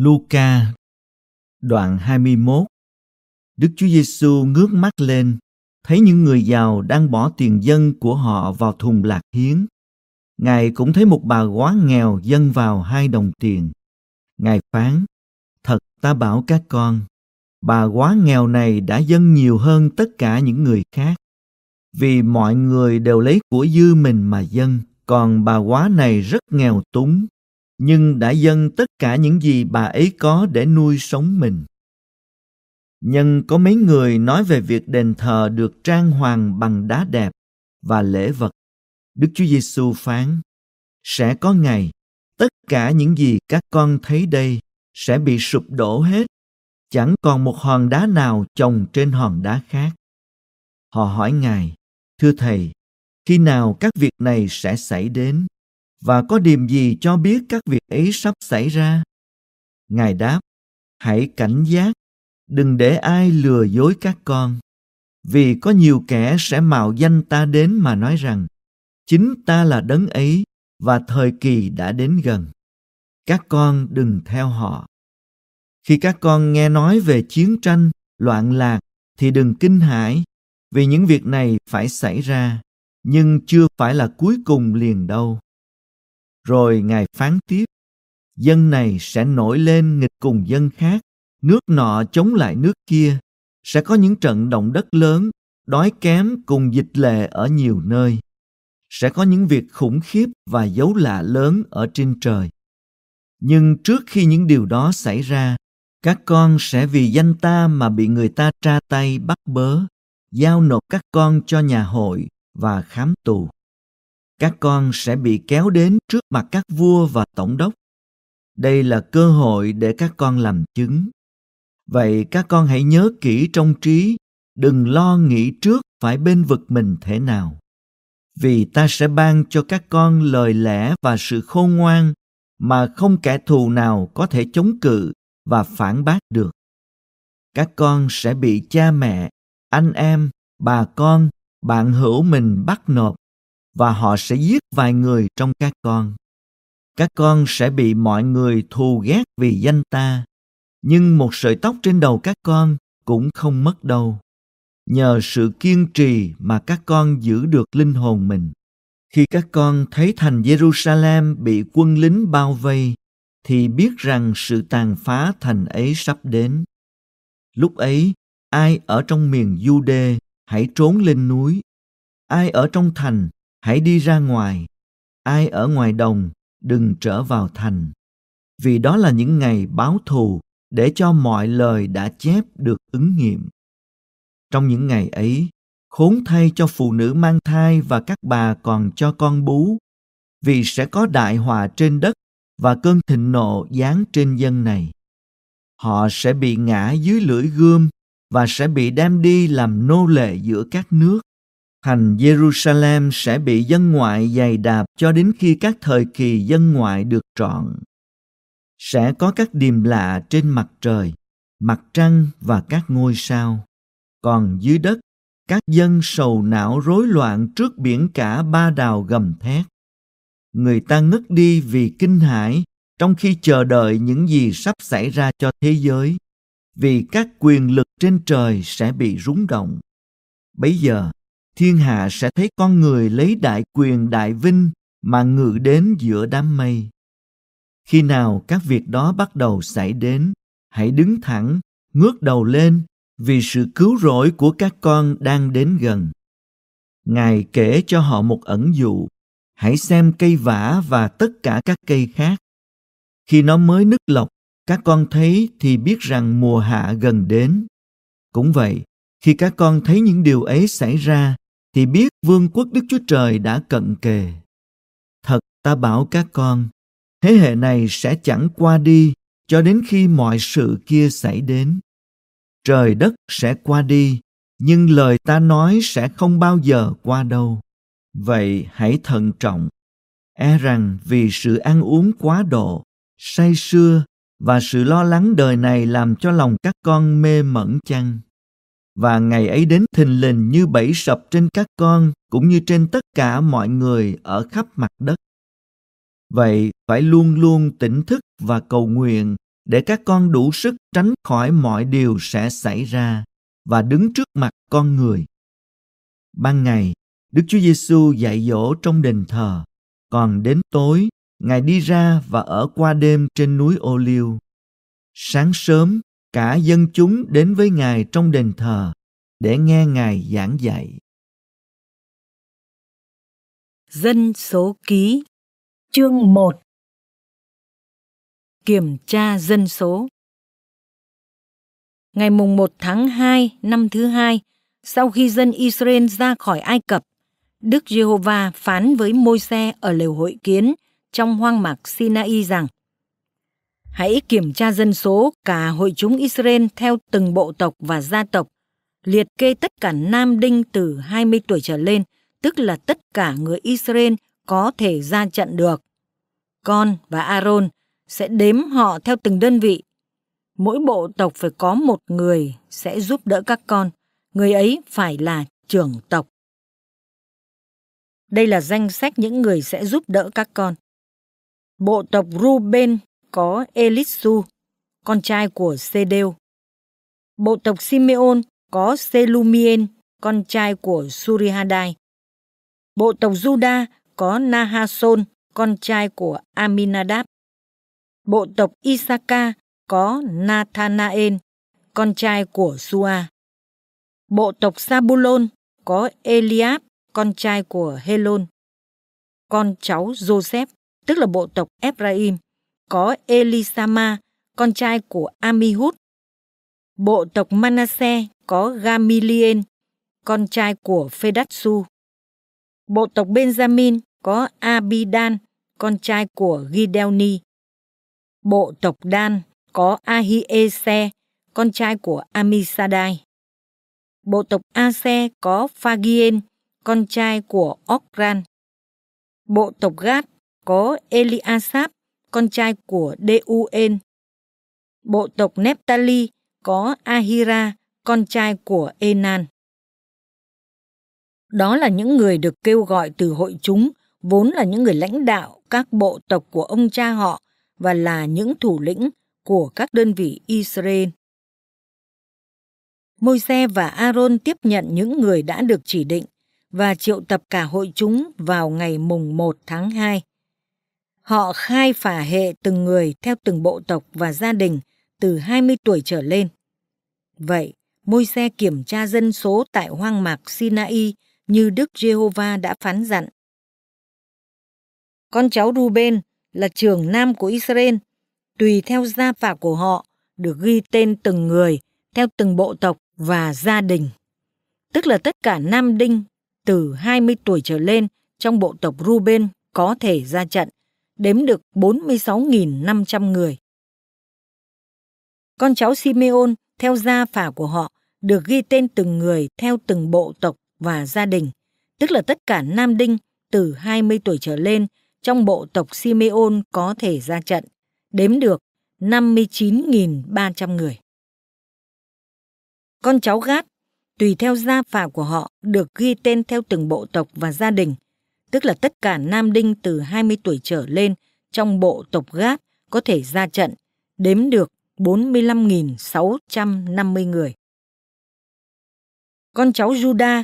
Luca đoạn 21 Đức Chúa Giêsu ngước mắt lên, thấy những người giàu đang bỏ tiền dân của họ vào thùng lạc hiến. Ngài cũng thấy một bà quá nghèo dâng vào hai đồng tiền. Ngài phán, thật ta bảo các con, bà quá nghèo này đã dâng nhiều hơn tất cả những người khác. Vì mọi người đều lấy của dư mình mà dâng, còn bà quá này rất nghèo túng, nhưng đã dâng tất cả những gì bà ấy có để nuôi sống mình. Nhân có mấy người nói về việc đền thờ được trang hoàng bằng đá đẹp và lễ vật. Đức Chúa Giêsu phán: Sẽ có ngày tất cả những gì các con thấy đây sẽ bị sụp đổ hết, chẳng còn một hòn đá nào chồng trên hòn đá khác. Họ hỏi Ngài: Thưa Thầy, khi nào các việc này sẽ xảy đến? và có điềm gì cho biết các việc ấy sắp xảy ra? Ngài đáp, hãy cảnh giác, đừng để ai lừa dối các con. Vì có nhiều kẻ sẽ mạo danh ta đến mà nói rằng, chính ta là đấng ấy và thời kỳ đã đến gần. Các con đừng theo họ. Khi các con nghe nói về chiến tranh, loạn lạc thì đừng kinh hãi, vì những việc này phải xảy ra, nhưng chưa phải là cuối cùng liền đâu rồi Ngài phán tiếp, dân này sẽ nổi lên nghịch cùng dân khác, nước nọ chống lại nước kia, sẽ có những trận động đất lớn, đói kém cùng dịch lệ ở nhiều nơi. Sẽ có những việc khủng khiếp và dấu lạ lớn ở trên trời. Nhưng trước khi những điều đó xảy ra, các con sẽ vì danh ta mà bị người ta tra tay bắt bớ, giao nộp các con cho nhà hội và khám tù các con sẽ bị kéo đến trước mặt các vua và tổng đốc đây là cơ hội để các con làm chứng vậy các con hãy nhớ kỹ trong trí đừng lo nghĩ trước phải bên vực mình thế nào vì ta sẽ ban cho các con lời lẽ và sự khôn ngoan mà không kẻ thù nào có thể chống cự và phản bác được các con sẽ bị cha mẹ anh em bà con bạn hữu mình bắt nộp và họ sẽ giết vài người trong các con. Các con sẽ bị mọi người thù ghét vì danh ta, nhưng một sợi tóc trên đầu các con cũng không mất đâu. Nhờ sự kiên trì mà các con giữ được linh hồn mình. Khi các con thấy thành Jerusalem bị quân lính bao vây, thì biết rằng sự tàn phá thành ấy sắp đến. Lúc ấy, ai ở trong miền Du hãy trốn lên núi. Ai ở trong thành hãy đi ra ngoài ai ở ngoài đồng đừng trở vào thành vì đó là những ngày báo thù để cho mọi lời đã chép được ứng nghiệm trong những ngày ấy khốn thay cho phụ nữ mang thai và các bà còn cho con bú vì sẽ có đại họa trên đất và cơn thịnh nộ giáng trên dân này họ sẽ bị ngã dưới lưỡi gươm và sẽ bị đem đi làm nô lệ giữa các nước Thành Jerusalem sẽ bị dân ngoại dày đạp cho đến khi các thời kỳ dân ngoại được trọn. Sẽ có các điềm lạ trên mặt trời, mặt trăng và các ngôi sao. Còn dưới đất, các dân sầu não rối loạn trước biển cả ba đào gầm thét. Người ta ngất đi vì kinh hãi trong khi chờ đợi những gì sắp xảy ra cho thế giới, vì các quyền lực trên trời sẽ bị rúng động. Bấy giờ, thiên hạ sẽ thấy con người lấy đại quyền đại vinh mà ngự đến giữa đám mây. Khi nào các việc đó bắt đầu xảy đến, hãy đứng thẳng, ngước đầu lên vì sự cứu rỗi của các con đang đến gần. Ngài kể cho họ một ẩn dụ, hãy xem cây vả và tất cả các cây khác. Khi nó mới nứt lọc, các con thấy thì biết rằng mùa hạ gần đến. Cũng vậy, khi các con thấy những điều ấy xảy ra thì biết vương quốc Đức Chúa Trời đã cận kề. Thật ta bảo các con, thế hệ này sẽ chẳng qua đi cho đến khi mọi sự kia xảy đến. Trời đất sẽ qua đi, nhưng lời ta nói sẽ không bao giờ qua đâu. Vậy hãy thận trọng, e rằng vì sự ăn uống quá độ, say sưa và sự lo lắng đời này làm cho lòng các con mê mẩn chăng? và ngày ấy đến thình lình như bẫy sập trên các con cũng như trên tất cả mọi người ở khắp mặt đất. Vậy phải luôn luôn tỉnh thức và cầu nguyện để các con đủ sức tránh khỏi mọi điều sẽ xảy ra và đứng trước mặt con người. Ban ngày, Đức Chúa Giêsu dạy dỗ trong đền thờ, còn đến tối, Ngài đi ra và ở qua đêm trên núi Ô Liêu. Sáng sớm, cả dân chúng đến với Ngài trong đền thờ để nghe Ngài giảng dạy. Dân số ký Chương 1 Kiểm tra dân số Ngày mùng 1 tháng 2 năm thứ hai, sau khi dân Israel ra khỏi Ai Cập, Đức Giê-hô-va phán với môi se ở lều hội kiến trong hoang mạc Sinai rằng Hãy kiểm tra dân số cả hội chúng Israel theo từng bộ tộc và gia tộc, liệt kê tất cả nam đinh từ 20 tuổi trở lên, tức là tất cả người Israel có thể ra trận được. Con và Aaron sẽ đếm họ theo từng đơn vị. Mỗi bộ tộc phải có một người sẽ giúp đỡ các con. Người ấy phải là trưởng tộc. Đây là danh sách những người sẽ giúp đỡ các con. Bộ tộc Ruben có Elisu, con trai của Sedeu. Bộ tộc Simeon có Selumien, con trai của Surihadai. Bộ tộc Juda có Nahason, con trai của Aminadab. Bộ tộc Isaka có Nathanael, con trai của Sua. Bộ tộc Sabulon có Eliab, con trai của Helon. Con cháu Joseph, tức là bộ tộc Ephraim, có Elisama, con trai của Amihud. Bộ tộc Manasse có Gamilien, con trai của Phedatsu. Bộ tộc Benjamin có Abidan, con trai của Gideoni. Bộ tộc Dan có Ahiese, con trai của Amisadai. Bộ tộc Ase có Phagien, con trai của Okran. Bộ tộc Gad có Eliasap, con trai của Deuen. Bộ tộc Nephtali có Ahira, con trai của Enan. Đó là những người được kêu gọi từ hội chúng, vốn là những người lãnh đạo các bộ tộc của ông cha họ và là những thủ lĩnh của các đơn vị Israel. Môi-se và Aaron tiếp nhận những người đã được chỉ định và triệu tập cả hội chúng vào ngày mùng 1 tháng 2. Họ khai phả hệ từng người theo từng bộ tộc và gia đình từ 20 tuổi trở lên. Vậy, môi xe kiểm tra dân số tại hoang mạc Sinai như Đức Giê-hô-va đã phán dặn. Con cháu Ruben là trường nam của Israel, tùy theo gia phả của họ, được ghi tên từng người, theo từng bộ tộc và gia đình. Tức là tất cả nam đinh từ 20 tuổi trở lên trong bộ tộc Ruben có thể ra trận đếm được 46.500 người. Con cháu Simeon theo gia phả của họ được ghi tên từng người theo từng bộ tộc và gia đình, tức là tất cả nam đinh từ 20 tuổi trở lên trong bộ tộc Simeon có thể ra trận, đếm được 59.300 người. Con cháu Gát, tùy theo gia phả của họ, được ghi tên theo từng bộ tộc và gia đình – tức là tất cả nam đinh từ 20 tuổi trở lên trong bộ tộc Gát có thể ra trận, đếm được 45.650 người. Con cháu Juda,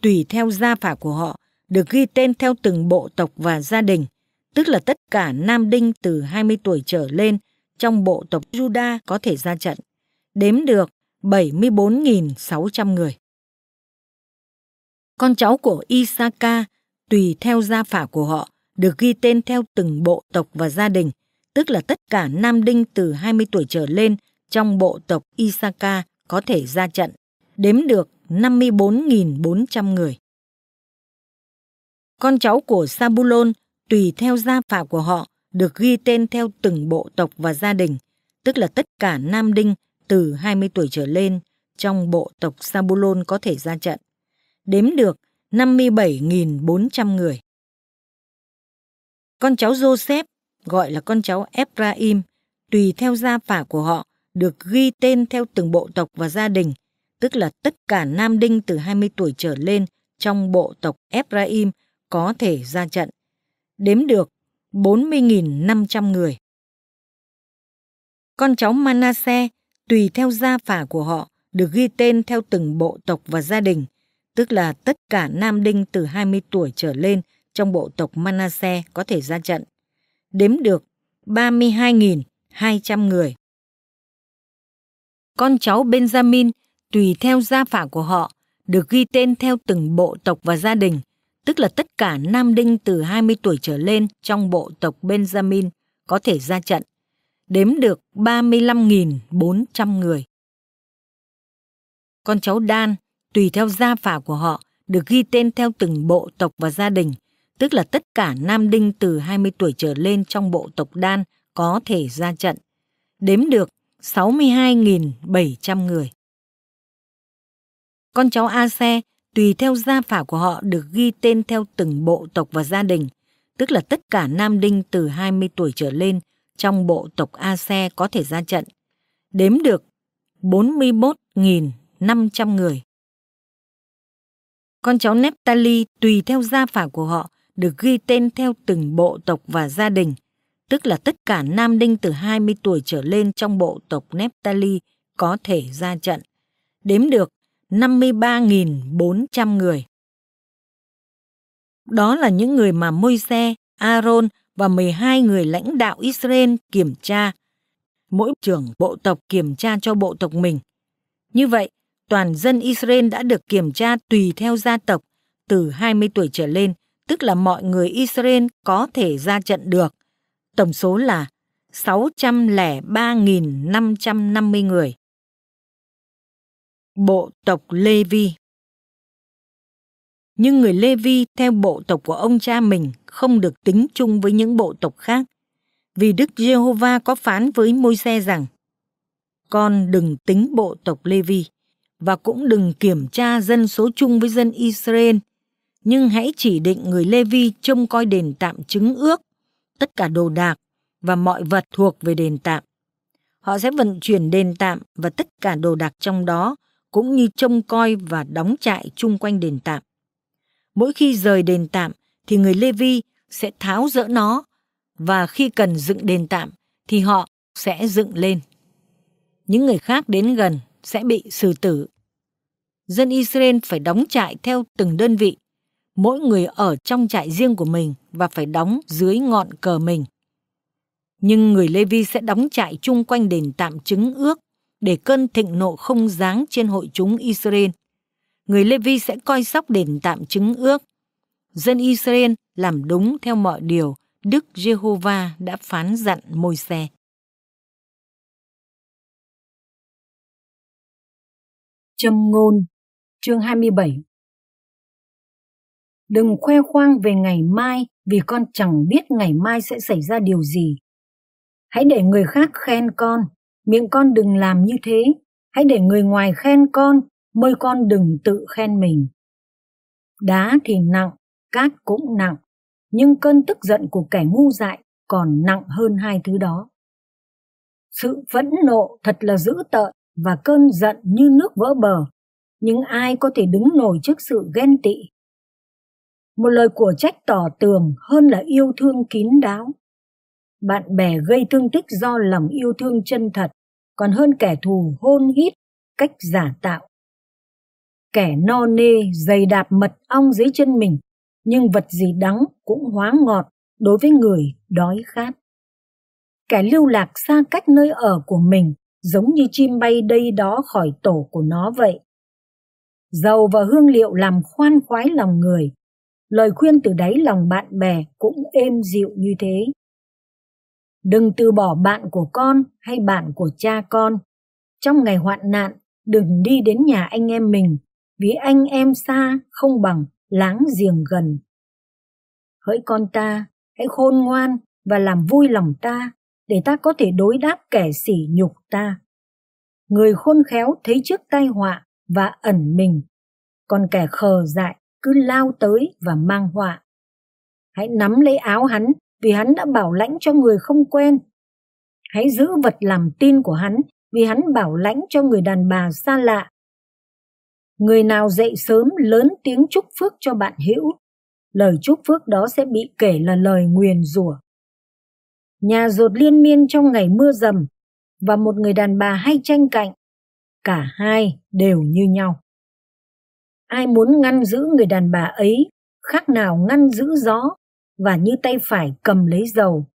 tùy theo gia phả của họ, được ghi tên theo từng bộ tộc và gia đình, tức là tất cả nam đinh từ 20 tuổi trở lên trong bộ tộc Juda có thể ra trận, đếm được 74.600 người. Con cháu của Isaka tùy theo gia phả của họ, được ghi tên theo từng bộ tộc và gia đình, tức là tất cả nam đinh từ 20 tuổi trở lên trong bộ tộc Isaka có thể ra trận, đếm được 54.400 người. Con cháu của Sabulon tùy theo gia phả của họ được ghi tên theo từng bộ tộc và gia đình, tức là tất cả nam đinh từ 20 tuổi trở lên trong bộ tộc Sabulon có thể ra trận. Đếm được 57.400 người. Con cháu Joseph, gọi là con cháu Ephraim, tùy theo gia phả của họ, được ghi tên theo từng bộ tộc và gia đình, tức là tất cả nam đinh từ 20 tuổi trở lên trong bộ tộc Ephraim có thể ra trận. Đếm được 40.500 người. Con cháu Manasseh, tùy theo gia phả của họ, được ghi tên theo từng bộ tộc và gia đình, tức là tất cả nam đinh từ 20 tuổi trở lên trong bộ tộc Manasseh có thể ra trận. Đếm được 32.200 người. Con cháu Benjamin tùy theo gia phả của họ được ghi tên theo từng bộ tộc và gia đình, tức là tất cả nam đinh từ 20 tuổi trở lên trong bộ tộc Benjamin có thể ra trận. Đếm được 35.400 người. Con cháu Dan tùy theo gia phả của họ, được ghi tên theo từng bộ tộc và gia đình, tức là tất cả nam đinh từ 20 tuổi trở lên trong bộ tộc đan có thể ra trận. Đếm được 62.700 người. Con cháu A Xe tùy theo gia phả của họ được ghi tên theo từng bộ tộc và gia đình, tức là tất cả nam đinh từ 20 tuổi trở lên trong bộ tộc A Xe có thể ra trận. Đếm được 41.500 người con cháu Neptali tùy theo gia phả của họ được ghi tên theo từng bộ tộc và gia đình, tức là tất cả nam đinh từ 20 tuổi trở lên trong bộ tộc Neptali có thể ra trận. Đếm được 53.400 người. Đó là những người mà Môi-se, Aaron và 12 người lãnh đạo Israel kiểm tra. Mỗi trưởng bộ tộc kiểm tra cho bộ tộc mình. Như vậy, toàn dân Israel đã được kiểm tra tùy theo gia tộc từ 20 tuổi trở lên, tức là mọi người Israel có thể ra trận được. Tổng số là 603.550 người. Bộ tộc Lê Vi Nhưng người Lê Vi theo bộ tộc của ông cha mình không được tính chung với những bộ tộc khác. Vì Đức Giê-hô-va có phán với môi se rằng Con đừng tính bộ tộc Lê Vi và cũng đừng kiểm tra dân số chung với dân Israel, nhưng hãy chỉ định người Levi trông coi đền tạm chứng ước, tất cả đồ đạc và mọi vật thuộc về đền tạm. Họ sẽ vận chuyển đền tạm và tất cả đồ đạc trong đó, cũng như trông coi và đóng trại chung quanh đền tạm. Mỗi khi rời đền tạm thì người Levi sẽ tháo dỡ nó và khi cần dựng đền tạm thì họ sẽ dựng lên. Những người khác đến gần sẽ bị xử tử. Dân Israel phải đóng trại theo từng đơn vị, mỗi người ở trong trại riêng của mình và phải đóng dưới ngọn cờ mình. Nhưng người Lê Vi sẽ đóng trại chung quanh đền tạm chứng ước để cơn thịnh nộ không giáng trên hội chúng Israel. Người Lê Vi sẽ coi sóc đền tạm chứng ước. Dân Israel làm đúng theo mọi điều Đức Giê-hô-va đã phán dặn môi se Châm ngôn, chương 27 Đừng khoe khoang về ngày mai vì con chẳng biết ngày mai sẽ xảy ra điều gì. Hãy để người khác khen con, miệng con đừng làm như thế. Hãy để người ngoài khen con, mời con đừng tự khen mình. Đá thì nặng, cát cũng nặng, nhưng cơn tức giận của kẻ ngu dại còn nặng hơn hai thứ đó. Sự phẫn nộ thật là dữ tợn và cơn giận như nước vỡ bờ, nhưng ai có thể đứng nổi trước sự ghen tị. Một lời của trách tỏ tường hơn là yêu thương kín đáo. Bạn bè gây thương tích do lòng yêu thương chân thật, còn hơn kẻ thù hôn hít cách giả tạo. Kẻ no nê dày đạp mật ong dưới chân mình, nhưng vật gì đắng cũng hóa ngọt đối với người đói khát. Kẻ lưu lạc xa cách nơi ở của mình giống như chim bay đây đó khỏi tổ của nó vậy. Dầu và hương liệu làm khoan khoái lòng người, lời khuyên từ đáy lòng bạn bè cũng êm dịu như thế. Đừng từ bỏ bạn của con hay bạn của cha con. Trong ngày hoạn nạn, đừng đi đến nhà anh em mình, vì anh em xa không bằng láng giềng gần. Hỡi con ta, hãy khôn ngoan và làm vui lòng ta để ta có thể đối đáp kẻ sỉ nhục ta. Người khôn khéo thấy trước tai họa và ẩn mình, còn kẻ khờ dại cứ lao tới và mang họa. Hãy nắm lấy áo hắn vì hắn đã bảo lãnh cho người không quen. Hãy giữ vật làm tin của hắn vì hắn bảo lãnh cho người đàn bà xa lạ. Người nào dậy sớm lớn tiếng chúc phước cho bạn hữu, lời chúc phước đó sẽ bị kể là lời nguyền rủa nhà rột liên miên trong ngày mưa dầm và một người đàn bà hay tranh cạnh cả hai đều như nhau ai muốn ngăn giữ người đàn bà ấy khác nào ngăn giữ gió và như tay phải cầm lấy dầu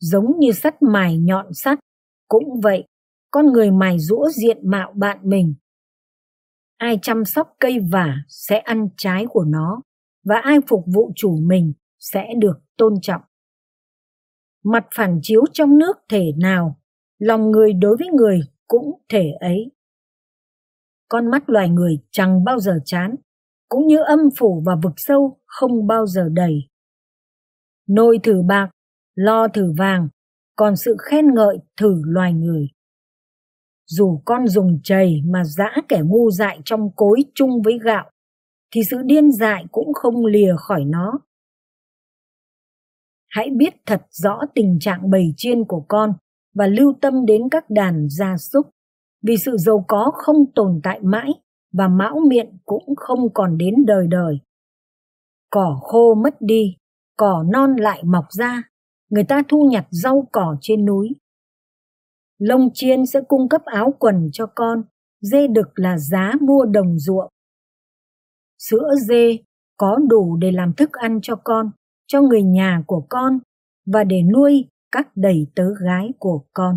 giống như sắt mài nhọn sắt cũng vậy con người mài rũa diện mạo bạn mình ai chăm sóc cây vả sẽ ăn trái của nó và ai phục vụ chủ mình sẽ được tôn trọng mặt phản chiếu trong nước thể nào lòng người đối với người cũng thể ấy con mắt loài người chẳng bao giờ chán cũng như âm phủ và vực sâu không bao giờ đầy Nồi thử bạc lo thử vàng còn sự khen ngợi thử loài người dù con dùng chày mà giã kẻ ngu dại trong cối chung với gạo thì sự điên dại cũng không lìa khỏi nó hãy biết thật rõ tình trạng bầy chiên của con và lưu tâm đến các đàn gia súc vì sự giàu có không tồn tại mãi và mão miệng cũng không còn đến đời đời cỏ khô mất đi cỏ non lại mọc ra người ta thu nhặt rau cỏ trên núi lông chiên sẽ cung cấp áo quần cho con dê đực là giá mua đồng ruộng sữa dê có đủ để làm thức ăn cho con cho người nhà của con và để nuôi các đầy tớ gái của con.